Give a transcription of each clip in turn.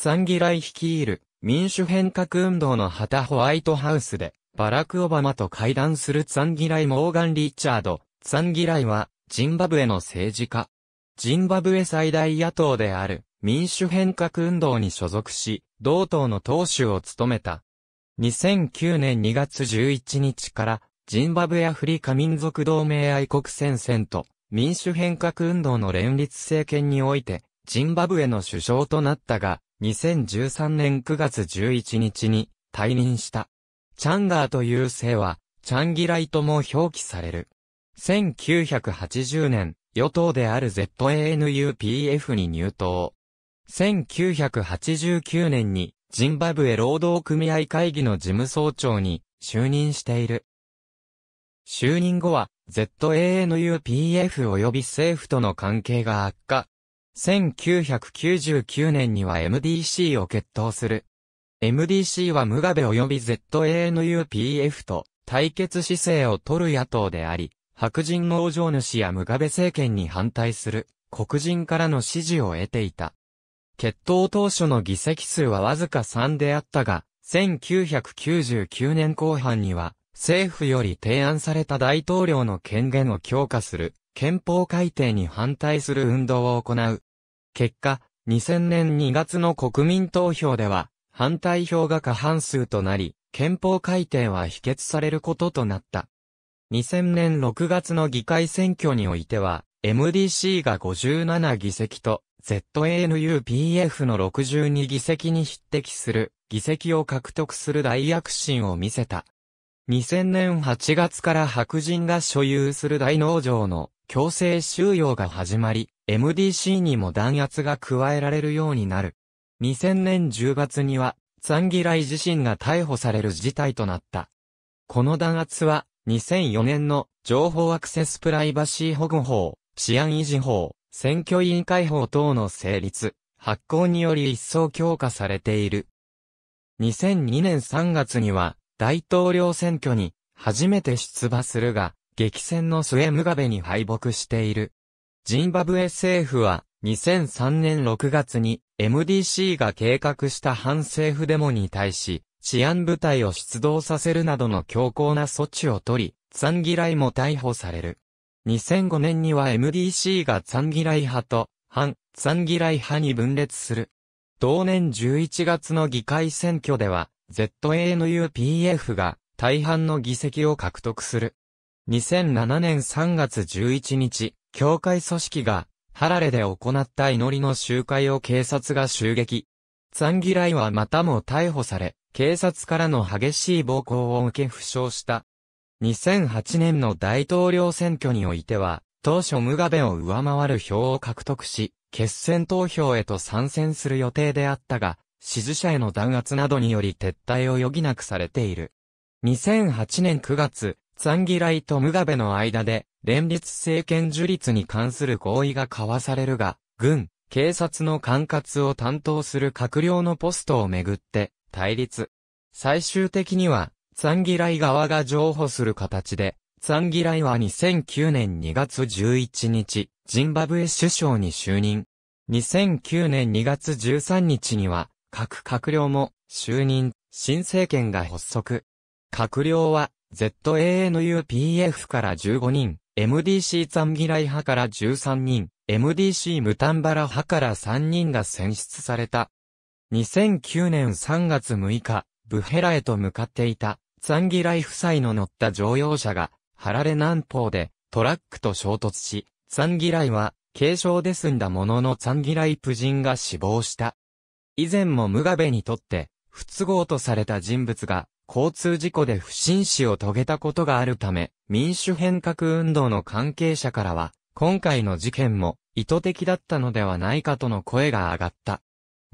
ザンギライ率いる民主変革運動の旗ホワイトハウスで、バラク・オバマと会談するザンギライ・モーガン・リチャード。ザンギライは、ジンバブエの政治家。ジンバブエ最大野党である、民主変革運動に所属し、同党の党首を務めた。2009年2月11日から、ジンバブエアフリカ民族同盟愛国戦線と、民主変革運動の連立政権において、ジンバブエの首相となったが、2013年9月11日に退任した。チャンガーという姓は、チャンギライとも表記される。1980年、与党である ZANUPF に入党。1989年に、ジンバブエ労働組合会議の事務総長に就任している。就任後は、ZANUPF 及び政府との関係が悪化、1999年には MDC を決闘する。MDC はムガベ及び ZANUPF と対決姿勢を取る野党であり、白人農場主やムガベ政権に反対する黒人からの支持を得ていた。決闘当初の議席数はわずか3であったが、1999年後半には政府より提案された大統領の権限を強化する憲法改定に反対する運動を行う結果、2000年2月の国民投票では、反対票が過半数となり、憲法改定は否決されることとなった。2000年6月の議会選挙においては、MDC が57議席と、ZANUPF の62議席に匹敵する議席を獲得する大躍進を見せた。2000年8月から白人が所有する大農場の強制収容が始まり、MDC にも弾圧が加えられるようになる。2000年10月には、ツァンギライ自身が逮捕される事態となった。この弾圧は、2004年の情報アクセスプライバシー保護法、治安維持法、選挙委員会法等の成立、発行により一層強化されている。2002年3月には、大統領選挙に初めて出馬するが、激戦の末ムガベに敗北している。ジンバブエ政府は2003年6月に MDC が計画した反政府デモに対し治安部隊を出動させるなどの強硬な措置を取り、ツンギライも逮捕される。2005年には MDC がツンギライ派と反ツンギライ派に分裂する。同年11月の議会選挙では ZANUPF が大半の議席を獲得する。2007年3月11日、教会組織が、ハラレで行った祈りの集会を警察が襲撃。ザンギライはまたも逮捕され、警察からの激しい暴行を受け負傷した。2008年の大統領選挙においては、当初ムガベを上回る票を獲得し、決選投票へと参戦する予定であったが、支持者への弾圧などにより撤退を余儀なくされている。2008年9月、ザンギライとムガベの間で、連立政権樹立に関する合意が交わされるが、軍、警察の管轄を担当する閣僚のポストをめぐって、対立。最終的には、ザンギライ側が譲歩する形で、ザンギライは2009年2月11日、ジンバブエ首相に就任。2009年2月13日には、各閣僚も就任、新政権が発足。閣僚は ZANUPF から15人、MDC ザンギライ派から13人、MDC ムタンバラ派から3人が選出された。2009年3月6日、ブヘラへと向かっていた、ザンギライ夫妻の乗った乗用車が、ハラレ南方でトラックと衝突し、ザンギライは軽傷で済んだもののザンギライ夫人が死亡した。以前もムガベにとって不都合とされた人物が交通事故で不審死を遂げたことがあるため、民主変革運動の関係者からは、今回の事件も意図的だったのではないかとの声が上がった。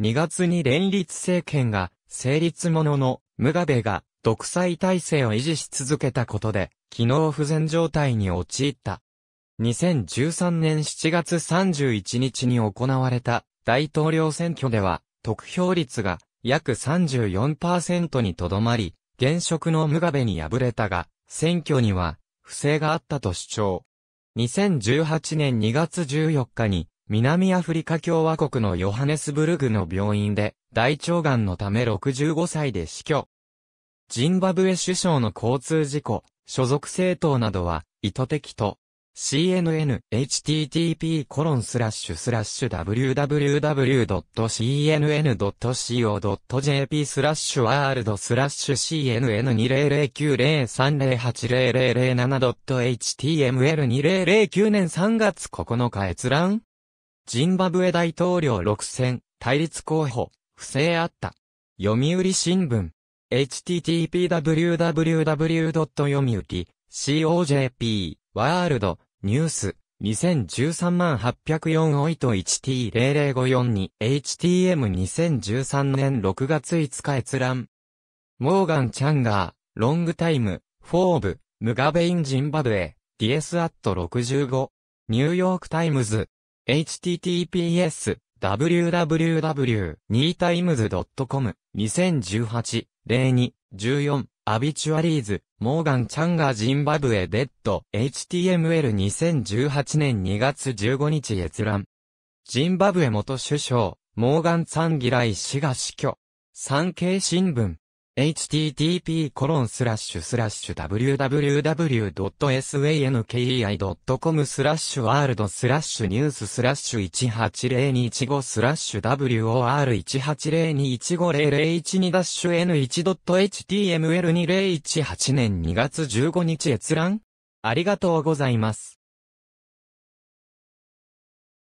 2月に連立政権が成立ものの、ムガベが独裁体制を維持し続けたことで、機能不全状態に陥った。2013年7月31日に行われた大統領選挙では、得票率が約34%にとどまり、現職のムガベに敗れたが、選挙には不正があったと主張。2018年2月14日に、南アフリカ共和国のヨハネスブルグの病院で大腸がんのため65歳で死去。ジンバブエ首相の交通事故、所属政党などは意図的と CNN http コロンスラッシュスラッシュ www.cnn.co.jp スラッシュワールドスラッシュ CNN200903080007.html2009 年3月9日閲覧ジンバブエ大統領6選対立候補不正あった読売新聞 http www. 読売 COJP ワールド、ニュース、2013万804オイト 1T00542 に HTM2013 年6月5日閲覧。モーガン・チャンガー、ロングタイム、フォーブ、ムガベイン・ジンバブエ、ディエス・アット65。ニューヨーク・タイムズ。https, w w w ニータイムズ c o m 2 0 1 8 0 2 14、アビチュアリーズ、モーガン・チャンガー・ジンバブエ・デッド、HTML2018 年2月15日閲覧。ジンバブエ元首相、モーガン・ツァンギライ氏が死去。産経新聞。http://www.sankei.com スラッシュワールドスラッシュニューススラッシュ180215スラッシュ WOR1802150012 ダッシュ N1.html2018 年2月15日閲覧ありがとうございます。